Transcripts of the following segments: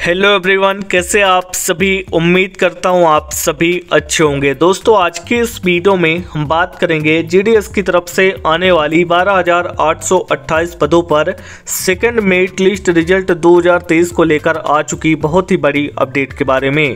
hello everyone कैसे आप सभी उम्मीद करता हूं आप सभी अच्छे होंगे दोस्तों आज के इस वीडियो में हम बात करेंगे जीडीएस की तरफ से आने वाली 12,828 पदों पर सेकंड मेरिट लिस्ट रिजल्ट 2023 को लेकर आ चुकी बहुत ही बड़ी अपडेट के बारे में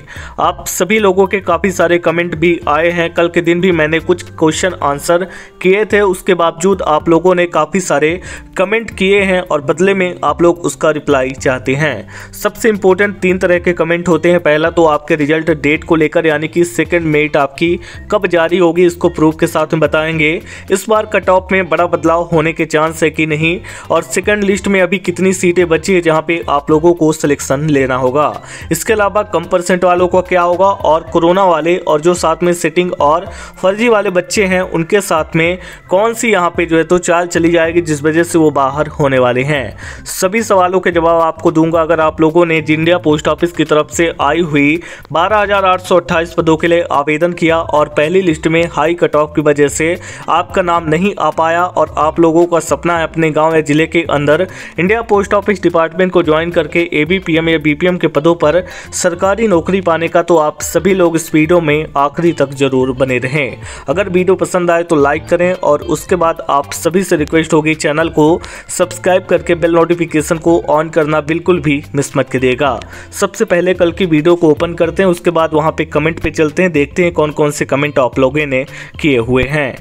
आप सभी लोगों के काफ़ी सारे कमेंट भी आए हैं कल के दिन भी मैंने कुछ क्वेश्चन आंसर किए थे उसके बावजूद आप लोगों ने काफ़ी सारे कमेंट किए हैं और बदले में आप लोग उसका रिप्लाई चाहते हैं सबसे इंपॉर्टेंट तीन तरह के कमेंट होते हैं पहला तो आपके रिजल्ट डेट को लेकर यानी कि सेकेंड मेट आपकी कब जारी होगी इसको प्रूफ के साथ में बताएंगे इस बार कट ऑफ में बड़ा बदलाव होने के चांस है कि नहीं और सेकेंड लिस्ट में अभी कितनी सीटें बची है जहाँ पे आप लोगों को सिलेक्शन लेना होगा इसके अलावा कम परसेंट वालों का क्या होगा और कोरोना वाले और जो साथ में सेटिंग और फर्जी वाले बच्चे हैं उनके साथ में कौन सी यहाँ पे जो है तो चाल चली जाएगी जिस वजह से वो बाहर होने वाले हैं सभी सवालों के जवाब आपको दूंगा अगर आप लोगों ने जिन इंडिया पोस्ट ऑफिस की तरफ से आई हुई बारह पदों के लिए आवेदन किया और पहली लिस्ट में हाई कट ऑफ की वजह से आपका नाम नहीं आ पाया और आप लोगों का सपना है अपने गाँव या जिले के अंदर इंडिया पोस्ट ऑफिस डिपार्टमेंट को ज्वाइन करके ए या बी के पदों पर सरकारी नौकरी पाने का तो आप सभी लोग इस वीडियो में आखिरी तक जरूर बने रहें अगर वीडियो पसंद आए तो लाइक करें और उसके बाद आप सभी से रिक्वेस्ट होगी चैनल को सब्सक्राइब करके बेल नोटिफिकेशन को ऑन करना बिल्कुल भी मिस मत करिएगा क्या सबसे पहले कल की वीडियो को ओपन करते हैं उसके बाद वहाँ पे कमेंट पे चलते हैं देखते हैं कौन कौन से कमेंट आप लोगों ने किए हुए हैं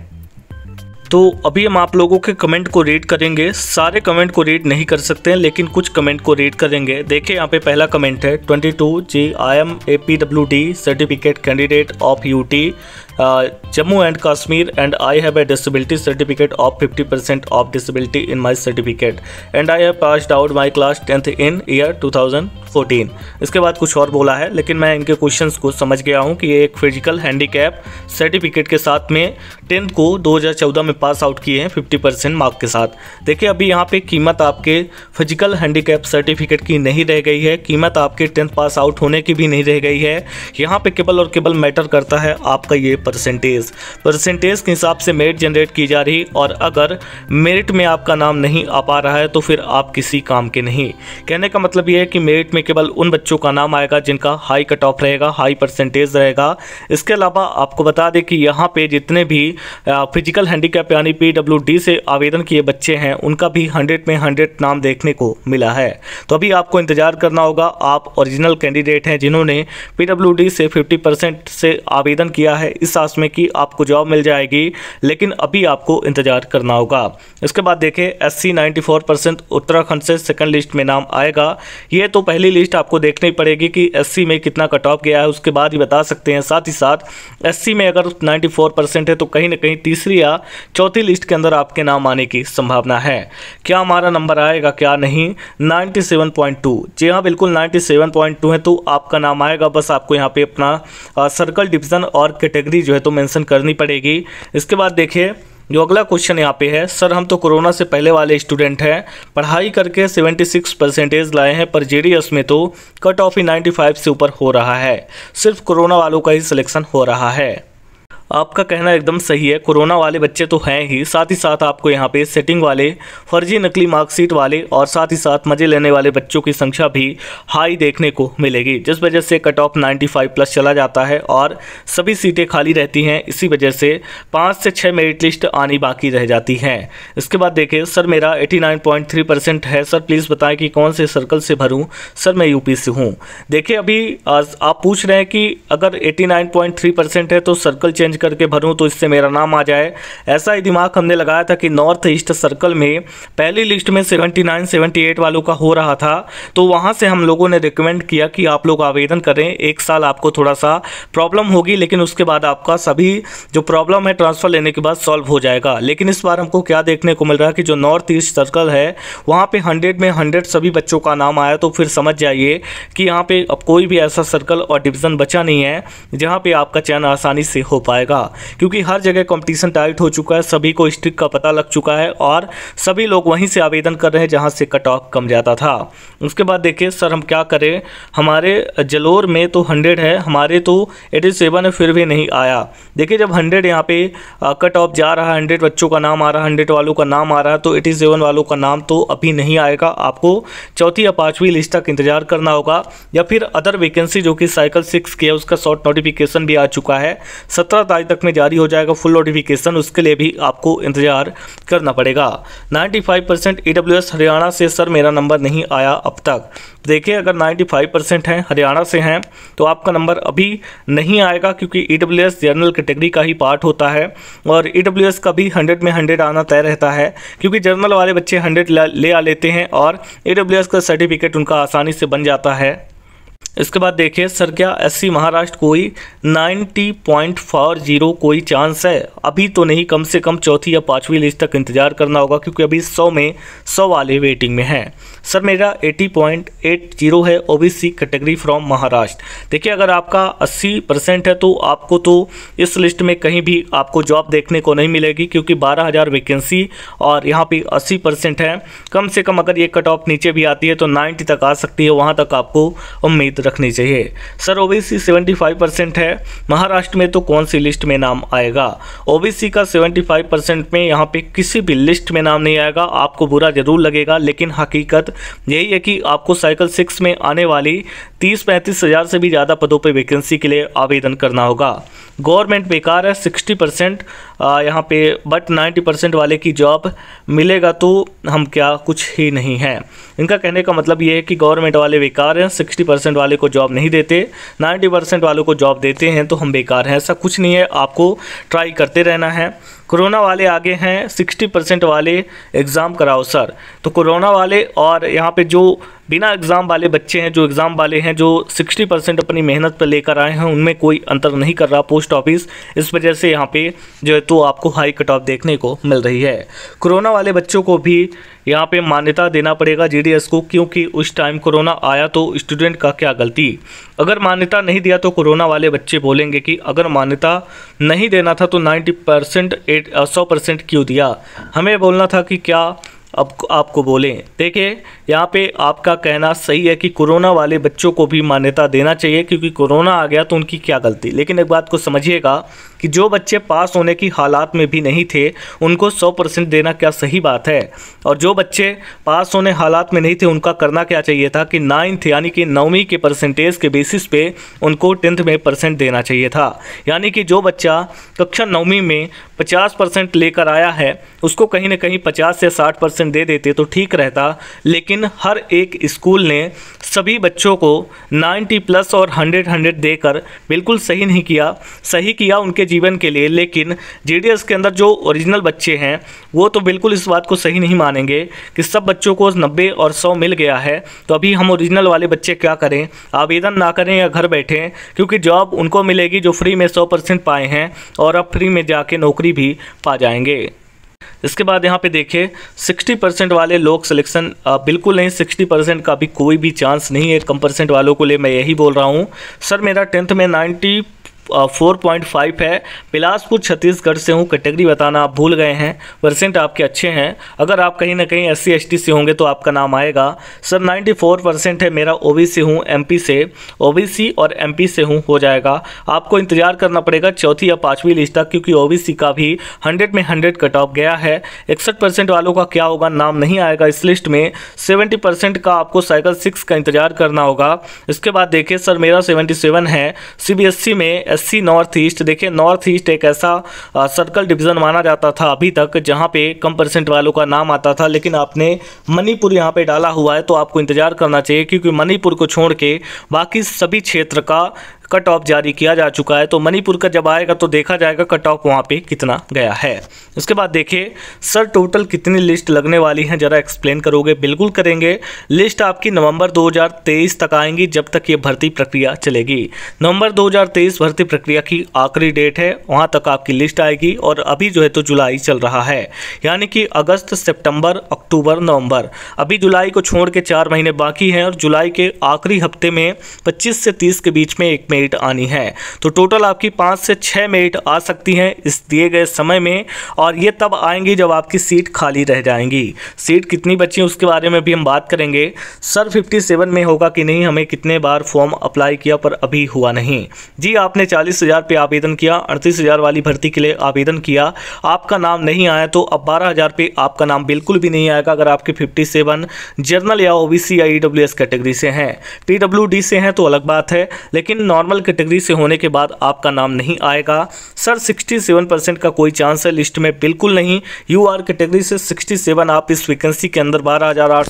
तो अभी हम आप लोगों के कमेंट को रीड करेंगे सारे कमेंट को रीड नहीं कर सकते हैं लेकिन कुछ कमेंट को रीड करेंगे देखिए यहाँ पे पहला कमेंट है 22 G I am a P W D certificate candidate of UT Jammu and Kashmir and I have a disability certificate of 50 percent of disability in my certificate and I have passed out my class tenth in year 2014 इसके बाद कुछ और बोला है लेकिन मैं इनके questions को समझ गया हूँ कि ये एक फिजिकल हैंडीकैप सर्टिफिकेट के साथ में टेंथ को 2014 में पास आउट किए हैं 50 परसेंट मार्क के साथ देखिए अभी यहाँ पे कीमत आपके फिजिकल हैंडीकैप सर्टिफिकेट की नहीं रह गई है कीमत आपके टेंथ पास आउट होने की भी नहीं रह गई है यहाँ पे केवल और केवल मैटर करता है आपका ये परसेंटेज परसेंटेज के हिसाब से मेरिट जनरेट की जा रही और अगर मेरिट में आपका नाम नहीं आ पा रहा है तो फिर आप किसी काम के नहीं कहने का मतलब यह है कि मेरिट में केवल उन बच्चों का नाम आएगा जिनका हाई कट ऑफ रहेगा हाई परसेंटेज रहेगा इसके अलावा आपको बता दें कि यहाँ पे जितने भी फिजिकल हैंडीकैप यानी पी से आवेदन किए बच्चे हैं उनका भी हंड्रेड में हंड्रेड नाम देखने को मिला है तो अभी आपको इंतजार करना होगा आप ओरिजिनल कैंडिडेट हैं जिन्होंने पी से फिफ्टी से आवेदन किया है इस सांस में कि आपको जॉब मिल जाएगी लेकिन अभी आपको इंतजार करना होगा इसके बाद देखें एस सी उत्तराखंड से सेकंड लिस्ट में नाम आएगा ये तो पहली लिस्ट आपको देखनी पड़ेगी कि एस में कितना कट ऑफ गया है उसके बाद ही बता सकते हैं साथ ही साथ एस में अगर नाइन्टी है तो कहीं ना कहीं तीसरी या चौथी लिस्ट के अंदर आपके नाम आने की संभावना है क्या हमारा नंबर आएगा क्या नहीं 97.2 जी हाँ बिल्कुल 97.2 है तो आपका नाम आएगा बस आपको यहाँ पे अपना सर्कल डिवीज़न और कैटेगरी जो है तो मेंशन करनी पड़ेगी इसके बाद देखिए जो अगला क्वेश्चन यहाँ पे है सर हम तो कोरोना से पहले वाले स्टूडेंट हैं पढ़ाई करके 76 परसेंटेज लाए हैं पर जेडीएस में तो कट ऑफ ही 95 से ऊपर हो रहा है सिर्फ कोरोना वालों का ही सिलेक्शन हो रहा है आपका कहना एकदम सही है कोरोना वाले बच्चे तो हैं ही साथ ही साथ आपको यहाँ पे सेटिंग वाले फर्जी नकली मार्कशीट वाले और साथ ही साथ मजे लेने वाले बच्चों की संख्या भी हाई देखने को मिलेगी जिस वजह से कट ऑफ फाइव प्लस चला जाता है और सभी सीटें खाली रहती हैं इसी वजह से पाँच से छः मेरिट लिस्ट आनी बाकी रह जाती हैं इसके बाद देखिए सर मेरा एटी परसेंट है सर प्लीज़ बताएं कि कौन से सर्कल से भरूँ सर मैं यूपी से हूँ देखिए अभी आप पूछ रहे हैं कि अगर एटी परसेंट है तो सर्कल चेंज करके भरूँ तो इससे मेरा नाम आ जाए ऐसा ही दिमाग हमने लगाया था कि नॉर्थ ईस्ट सर्कल में पहली लिस्ट में सेवेंटी नाइन सेवेंटी एट वालों का हो रहा था तो वहाँ से हम लोगों ने रिकमेंड किया कि आप लोग आवेदन करें एक साल आपको थोड़ा सा प्रॉब्लम होगी लेकिन उसके बाद आपका सभी जो प्रॉब्लम है ट्रांसफ़र लेने के बाद सॉल्व हो जाएगा लेकिन इस बार हमको क्या देखने को मिल रहा है कि जो नॉर्थ ईस्ट सर्कल है वहाँ पर हंड्रेड में हंड्रेड सभी बच्चों का नाम आया तो फिर समझ जाइए कि यहाँ पर अब कोई भी ऐसा सर्कल और डिवीज़न बचा नहीं है जहाँ पर आपका चयन आसानी से हो पाएगा जाएगा क्योंकि हर जगह कंपटीशन टाइट हो चुका है सभी को स्ट्रिक का पता लग चुका है और सभी लोग वहीं से आवेदन कर रहे हैं जहाँ से कट ऑफ कम जाता था उसके बाद देखिए सर हम क्या करें हमारे जलोर में तो हंड्रेड है हमारे तो एटी सेवन है फिर भी नहीं आया देखिए जब हंड्रेड यहाँ पे कट ऑफ जा रहा है हंड्रेड बच्चों का नाम आ रहा है हंड्रेड वालों का नाम आ रहा है तो एटी सेवन वालों का नाम तो अभी नहीं आएगा आपको चौथी या पाँचवीं लिस्ट तक इंतजार करना होगा या फिर अदर वैकेंसी जो कि साइकिल सिक्स की है उसका शॉर्ट नोटिफिकेशन भी आ चुका है सत्रह तारीख तक में जारी हो जाएगा फुल नोटिफिकेशन उसके लिए भी आपको इंतजार करना पड़ेगा 95 परसेंट ई हरियाणा से सर मेरा नंबर नहीं आया अब तक देखिए अगर 95 परसेंट हैं हरियाणा से हैं तो आपका नंबर अभी नहीं आएगा क्योंकि ई जनरल कैटेगरी का ही पार्ट होता है और ई का भी हंड्रेड में हंड्रेड आना तय रहता है क्योंकि जनरल वाले बच्चे हंड्रेड ले आ लेते हैं और ए का सर्टिफिकेट उनका आसानी से बन जाता है इसके बाद देखिए सर क्या एस महाराष्ट्र कोई 90.40 कोई चांस है अभी तो नहीं कम से कम चौथी या पांचवी लिस्ट तक इंतजार करना होगा क्योंकि अभी 100 में 100 वाले वेटिंग में हैं सर मेरा 80.80 है ओबीसी कैटेगरी फ्रॉम महाराष्ट्र देखिए अगर आपका 80 परसेंट है तो आपको तो इस लिस्ट में कहीं भी आपको जॉब देखने को नहीं मिलेगी क्योंकि 12000 वैकेंसी और यहाँ पे 80 परसेंट है कम से कम अगर ये कट ऑफ नीचे भी आती है तो 90 तक आ सकती है वहाँ तक आपको उम्मीद रखनी चाहिए सर ओ बी है महाराष्ट्र में तो कौन सी लिस्ट में नाम आएगा ओ का सेवेंटी में यहाँ पर किसी भी लिस्ट में नाम नहीं आएगा आपको बुरा ज़रूर लगेगा लेकिन हकीकत यही है कि आपको साइकिल सिक्स में आने वाली तीस पैंतीस हज़ार से भी ज़्यादा पदों पर वैकेंसी के लिए आवेदन करना होगा गवर्नमेंट बेकार है सिक्सटी परसेंट यहाँ पे बट नाइन्टी परसेंट वाले की जॉब मिलेगा तो हम क्या कुछ ही नहीं है इनका कहने का मतलब ये है कि गवर्नमेंट वाले बेकार हैं सिक्सटी परसेंट वाले को जॉब नहीं देते नाइन्टी परसेंट वालों को जॉब देते हैं तो हम बेकार हैं ऐसा कुछ नहीं है आपको ट्राई करते रहना है कोरोना वाले आगे हैं सिक्सटी परसेंट वाले एग्ज़ाम कराओ सर तो कोरोना वाले और यहाँ पे जो बिना एग्ज़ाम वाले बच्चे हैं जो एग्ज़ाम वाले हैं जो सिक्सटी परसेंट अपनी मेहनत पर लेकर आए हैं उनमें कोई अंतर नहीं कर रहा पोस्ट ऑफिस इस वजह से यहाँ पे जो है तो आपको हाई कट ऑफ देखने को मिल रही है कोरोना वाले बच्चों को भी यहाँ पे मान्यता देना पड़ेगा जीडीएस को क्योंकि उस टाइम कोरोना आया तो स्टूडेंट का क्या गलती अगर मान्यता नहीं दिया तो कोरोना वाले बच्चे बोलेंगे कि अगर मान्यता नहीं देना था तो नाइन्टी परसेंट एट सौ परसेंट क्यों दिया हमें बोलना था कि क्या अब आपको बोलें देखिए यहाँ पे आपका कहना सही है कि कोरोना वाले बच्चों को भी मान्यता देना चाहिए क्योंकि कोरोना आ गया तो उनकी क्या गलती लेकिन एक बात को समझिएगा कि जो बच्चे पास होने की हालात में भी नहीं थे उनको सौ परसेंट देना क्या सही बात है और जो बच्चे पास होने हालात में नहीं थे उनका करना क्या चाहिए था कि नाइन्थ यानी कि नौवीं के परसेंटेज के बेसिस पे उनको टेंथ में परसेंट देना चाहिए था यानी कि जो बच्चा कक्षा नौवीं में पचास परसेंट लेकर आया है उसको कहीं ना कहीं पचास से साठ परसेंट दे देते तो ठीक रहता लेकिन हर एक स्कूल ने सभी बच्चों को नाइन्टी प्लस और हंड्रेड हंड्रेड देकर बिल्कुल सही नहीं किया सही किया उनके जीवन के लिए लेकिन जीडीएस के अंदर जो ओरिजिनल बच्चे हैं वो तो बिल्कुल इस बात को सही नहीं मानेंगे कि सब बच्चों को नब्बे और सौ मिल गया है तो अभी हम ओरिजिनल वाले बच्चे क्या करें आवेदन ना करें या घर बैठें क्योंकि जॉब उनको मिलेगी जो फ्री में सौ परसेंट पाए हैं और अब फ्री में जाके नौकरी भी पा जाएंगे इसके बाद यहाँ पे देखें 60 परसेंट वाले लोग सिलेक्शन बिल्कुल नहीं 60 परसेंट का भी कोई भी चांस नहीं है कम परसेंट वालों को ले मैं यही बोल रहा हूँ सर मेरा टेंथ में नाइन्टी फोर पॉइंट फाइव है बिलासपुर छत्तीसगढ़ से हूँ कैटेगरी बताना आप भूल गए हैं परसेंट आपके अच्छे हैं अगर आप कहीं ना कहीं एस सी से होंगे तो आपका नाम आएगा सर नाइन्टी फोर परसेंट है मेरा ओ बी सी हूँ एम पी से ओ बी सी और एम पी से हूँ हो जाएगा आपको इंतजार करना पड़ेगा चौथी या पाँचवीं लिस्ट तक क्योंकि ओ बी सी का भी हंड्रेड में हंड्रेड कट ऑफ गया है इकसठ परसेंट वालों का क्या होगा नाम नहीं आएगा इस लिस्ट में सेवेंटी परसेंट का आपको साइकिल सिक्स का इंतजार करना होगा इसके बाद देखिए सर मेरा सेवेंटी सेवन है सी बी एस सी में एससी नॉर्थ ईस्ट देखिए नॉर्थ ईस्ट एक ऐसा सर्कल डिवीज़न माना जाता था अभी तक जहां पे कम परसेंट वालों का नाम आता था लेकिन आपने मणिपुर यहाँ पे डाला हुआ है तो आपको इंतज़ार करना चाहिए क्योंकि मणिपुर को छोड़ के बाकी सभी क्षेत्र का कट ऑफ जारी किया जा चुका है तो मणिपुर का जब आएगा तो देखा जाएगा कट ऑफ वहाँ पे कितना गया है उसके बाद देखिए सर टोटल कितनी लिस्ट लगने वाली हैं ज़रा एक्सप्लेन करोगे बिल्कुल करेंगे लिस्ट आपकी नवंबर 2023 तक आएंगी जब तक ये भर्ती प्रक्रिया चलेगी नवंबर 2023 भर्ती प्रक्रिया की आखिरी डेट है वहाँ तक आपकी लिस्ट आएगी और अभी जो है तो जुलाई चल रहा है यानी कि अगस्त सेप्टेम्बर अक्टूबर नवम्बर अभी जुलाई को छोड़ के चार महीने बाकी हैं और जुलाई के आखिरी हफ्ते में पच्चीस से तीस के बीच में एक मई मेरिट आनी है तो टोटल आपकी पाँच से छः मेरिट आ सकती हैं इस दिए गए समय में और ये तब आएंगी जब आपकी सीट खाली रह जाएंगी सीट कितनी बची उसके बारे में भी हम बात करेंगे सर 57 में होगा कि नहीं हमें कितने बार फॉर्म अप्लाई किया पर अभी हुआ नहीं जी आपने चालीस हज़ार पे आवेदन किया अड़तीस हज़ार वाली भर्ती के लिए आवेदन किया आपका नाम नहीं आया तो अब बारह हज़ार पे आपका नाम बिल्कुल भी नहीं आएगा अगर आपके 57 जनरल या ओबीसी या ईडब्ल्यूएस कैटेगरी से हैं पीडब्ल्यूडी से हैं तो अलग बात है लेकिन नॉर्मल नॉर्मल कैटेगरी से होने के बाद आपका नाम नहीं आएगा सर 67 परसेंट का कोई चांस है लिस्ट में बिल्कुल नहीं यू आर कैटेगरी से 67 आप इस वैकेंसी के अंदर बारह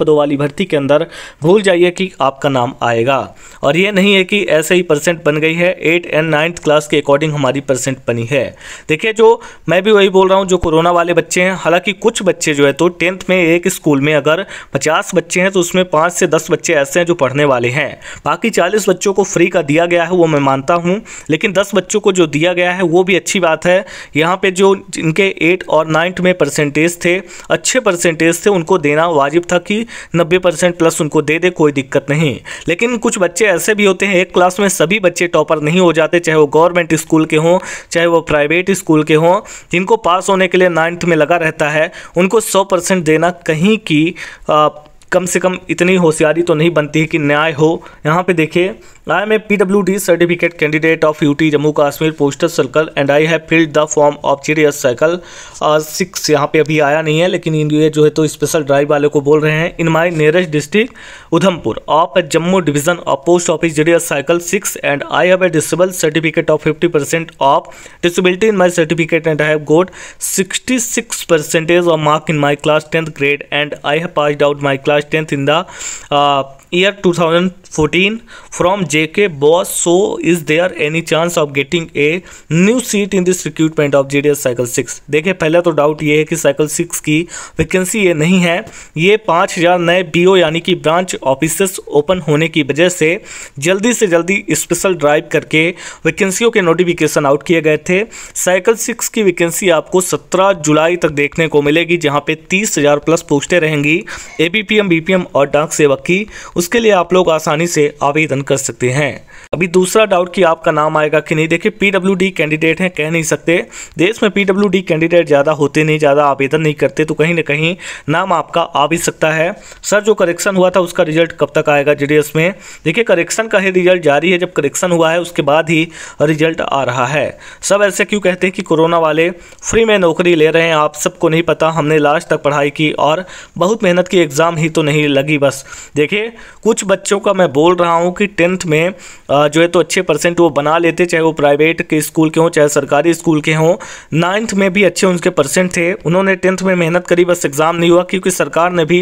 पदों वाली भर्ती के अंदर भूल जाइए कि आपका नाम आएगा और ये नहीं है कि ऐसे ही परसेंट बन गई है एट एंड नाइन्थ क्लास के अकॉर्डिंग हमारी परसेंट बनी है देखिए जो मैं भी वही बोल रहा हूँ जो कोरोना वाले बच्चे हैं हालांकि कुछ बच्चे जो है तो टेंथ में एक स्कूल में अगर पचास बच्चे हैं तो उसमें पाँच से दस बच्चे ऐसे हैं जो पढ़ने वाले हैं बाकी चालीस बच्चों को फ्री का दिया दिया गया है वो मैं मानता हूँ लेकिन दस बच्चों को जो दिया गया है वो भी अच्छी बात है यहाँ पर जो जिनके एट और नाइन्थ में परसेंटेज थे अच्छे परसेंटेज थे उनको देना वाजिब था कि नब्बे परसेंट प्लस उनको दे दे कोई दिक्कत नहीं लेकिन कुछ बच्चे ऐसे भी होते हैं एक क्लास में सभी बच्चे टॉपर नहीं हो जाते चाहे वो गवर्नमेंट स्कूल के हों चाहे वो प्राइवेट स्कूल के हों जिनको पास होने के लिए नाइन्थ में लगा रहता है उनको सौ परसेंट देना कहीं की आ, कम से कम इतनी होशियारी तो नहीं बनती है कि न्याय हो यहाँ पे देखिए I am a P W D certificate candidate of U T Jammu Kashmir postal circle and I have filled the form of GDS cycle six यहाँ पे अभी आया नहीं है लेकिन ये जो है तो स्पेशल ड्राइव वाले को बोल रहे हैं in my nearest district Udhampur of Jammu division of post office GDS cycle six and I have a disable certificate of fifty percent of disability in my certificate and I have got sixty six percentage of mark in my class tenth grade and I have passed out my class tenth in the year two thousand fourteen from 14 boss so is there any chance of getting a new seat in this recruitment of G D S cycle six देखिए पहला तो doubt ये है कि cycle six की vacancy ये नहीं है ये पाँच हजार नए बी ओ यानी कि ब्रांच ऑफिस ओपन होने की वजह से जल्दी से जल्दी स्पेशल ड्राइव करके वैकेंसियों के नोटिफिकेशन आउट किए गए थे साइकिल सिक्स की वैकेंसी आपको सत्रह जुलाई तक देखने को मिलेगी पर पे हजार प्लस पोस्टें रहेंगी A P M B P M और डाक सेवक की उसके लिए आप लोग आसानी आसानी से आवेदन कर सकते हैं अभी दूसरा डाउट कि आपका नाम आएगा कि नहीं देखिए पीडब्ल्यू कैंडिडेट हैं कह नहीं सकते देश में पीडब्ल्यू कैंडिडेट ज़्यादा होते नहीं ज़्यादा आवेदन नहीं करते तो कहीं ना कहीं नाम आपका आ भी सकता है सर जो करेक्शन हुआ था उसका रिजल्ट कब तक आएगा जीडीएस में देखिए करेक्शन का ही रिजल्ट जारी है जब करेक्शन हुआ है उसके बाद ही रिजल्ट आ रहा है सब ऐसे क्यों कहते हैं कि कोरोना वाले फ्री में नौकरी ले रहे हैं आप सबको नहीं पता हमने लास्ट तक पढ़ाई की और बहुत मेहनत की एग्ज़ाम ही तो नहीं लगी बस देखिए कुछ बच्चों का मैं मैं बोल रहा हूँ कि टेंथ में जो है तो अच्छे परसेंट वो बना लेते चाहे वो प्राइवेट के स्कूल के हों चाहे सरकारी स्कूल के हों नाइन्थ में भी अच्छे उनके परसेंट थे उन्होंने टेंथ में मेहनत करी बस एग्ज़ाम नहीं हुआ क्योंकि सरकार ने भी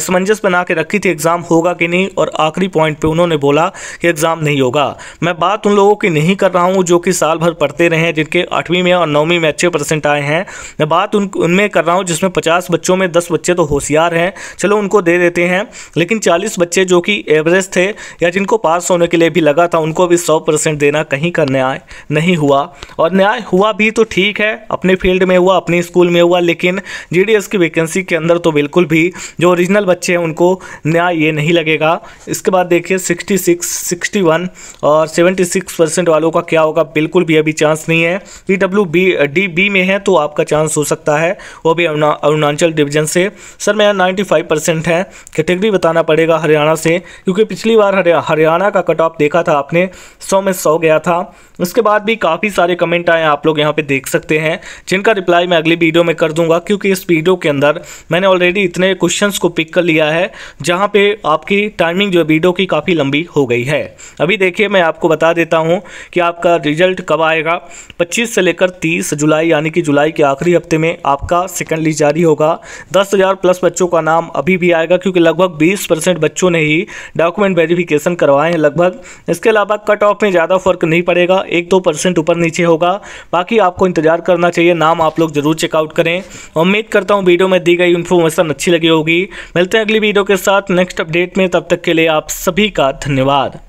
असमंजस बना के रखी थी एग्ज़ाम होगा कि नहीं और आखिरी पॉइंट पर उन्होंने बोला कि एग्ज़ाम नहीं होगा मैं बात उन लोगों की नहीं कर रहा हूँ जो कि साल भर पढ़ते रहे जिनके आठवीं में और नौवीं में अच्छे परसेंट आए हैं मैं बात उन उनमें कर रहा हूँ जिसमें पचास बच्चों में दस बच्चे तो होशियार हैं चलो उनको दे देते हैं लेकिन चालीस बच्चे जो कि एवरेज थे या जिनको पास होने के लिए भी लगा था उनको भी सौ परसेंट देना कहीं का न्याय नहीं हुआ और न्याय हुआ भी तो ठीक है अपने फील्ड में हुआ अपने स्कूल में हुआ लेकिन जी की वैकेंसी के अंदर तो बिल्कुल भी जो ओरिजिनल बच्चे हैं उनको न्याय ये नहीं लगेगा इसके बाद देखिए सिक्सटी सिक्स और सेवेंटी सिक्स परसेंट वालों का क्या होगा बिल्कुल भी अभी चांस नहीं है पी डब्ल्यू में है तो आपका चांस हो सकता है वो भी अरुणाचल डिवीजन से सर मेरा नाइन्टी फाइव परसेंट है कैटेगरी बताना पड़ेगा हरियाणा से क्योंकि पिछली पिछली बार हरियाणा का कट ऑफ देखा था आपने सौ में सौ गया था उसके बाद भी काफ़ी सारे कमेंट आए आप लोग यहाँ पे देख सकते हैं जिनका रिप्लाई मैं अगली वीडियो में कर दूंगा क्योंकि इस वीडियो के अंदर मैंने ऑलरेडी इतने क्वेश्चंस को पिक कर लिया है जहाँ पे आपकी टाइमिंग जो वीडियो की काफ़ी लंबी हो गई है अभी देखिए मैं आपको बता देता हूँ कि आपका रिजल्ट कब आएगा पच्चीस से लेकर तीस जुलाई यानी कि जुलाई के आखिरी हफ्ते में आपका सेकेंड लिस्ट जारी होगा दस प्लस बच्चों का नाम अभी भी आएगा क्योंकि लगभग बीस बच्चों ने ही डॉक्यूमेंट वेरिफिकेशन करवाए हैं लगभग इसके अलावा कट ऑफ में ज़्यादा फर्क नहीं पड़ेगा एक दो परसेंट ऊपर नीचे होगा बाकी आपको इंतजार करना चाहिए नाम आप लोग जरूर चेकआउट करें उम्मीद करता हूँ वीडियो में दी गई इन्फॉर्मेशन अच्छी लगी होगी मिलते हैं अगली वीडियो के साथ नेक्स्ट अपडेट में तब तक के लिए आप सभी का धन्यवाद